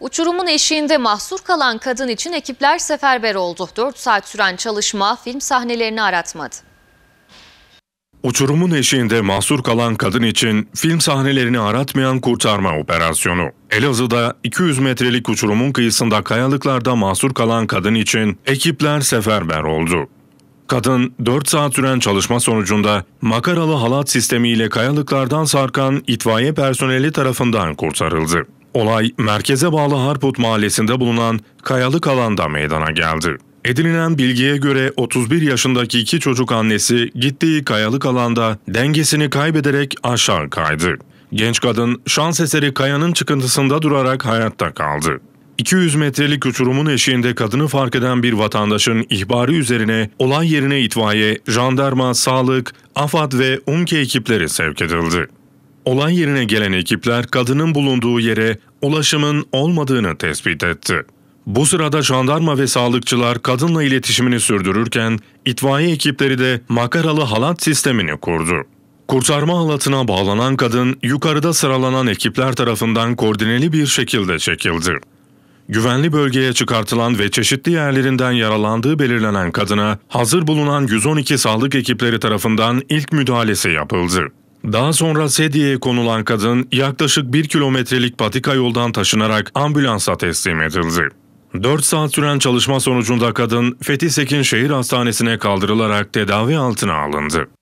Uçurumun eşiğinde mahsur kalan kadın için ekipler seferber oldu. 4 saat süren çalışma film sahnelerini aratmadı. Uçurumun eşiğinde mahsur kalan kadın için film sahnelerini aratmayan kurtarma operasyonu. Elazığ'da 200 metrelik uçurumun kıyısında kayalıklarda mahsur kalan kadın için ekipler seferber oldu. Kadın 4 saat süren çalışma sonucunda makaralı halat sistemiyle kayalıklardan sarkan itfaiye personeli tarafından kurtarıldı. Olay merkeze bağlı Harput mahallesinde bulunan kayalık alanda meydana geldi. Edinilen bilgiye göre 31 yaşındaki iki çocuk annesi gittiği kayalık alanda dengesini kaybederek aşağı kaydı. Genç kadın şans eseri kayanın çıkıntısında durarak hayatta kaldı. 200 metrelik uçurumun eşiğinde kadını fark eden bir vatandaşın ihbarı üzerine olay yerine itfaiye, jandarma, sağlık, AFAD ve UMKE ekipleri sevk edildi. Olay yerine gelen ekipler kadının bulunduğu yere ulaşımın olmadığını tespit etti. Bu sırada jandarma ve sağlıkçılar kadınla iletişimini sürdürürken itfaiye ekipleri de makaralı halat sistemini kurdu. Kurtarma halatına bağlanan kadın yukarıda sıralanan ekipler tarafından koordineli bir şekilde çekildi. Güvenli bölgeye çıkartılan ve çeşitli yerlerinden yaralandığı belirlenen kadına hazır bulunan 112 sağlık ekipleri tarafından ilk müdahalesi yapıldı. Daha sonra sedyeye konulan kadın yaklaşık 1 kilometrelik patika yoldan taşınarak ambulansa teslim edildi. 4 saat süren çalışma sonucunda kadın Fethi Sekin Şehir Hastanesi'ne kaldırılarak tedavi altına alındı.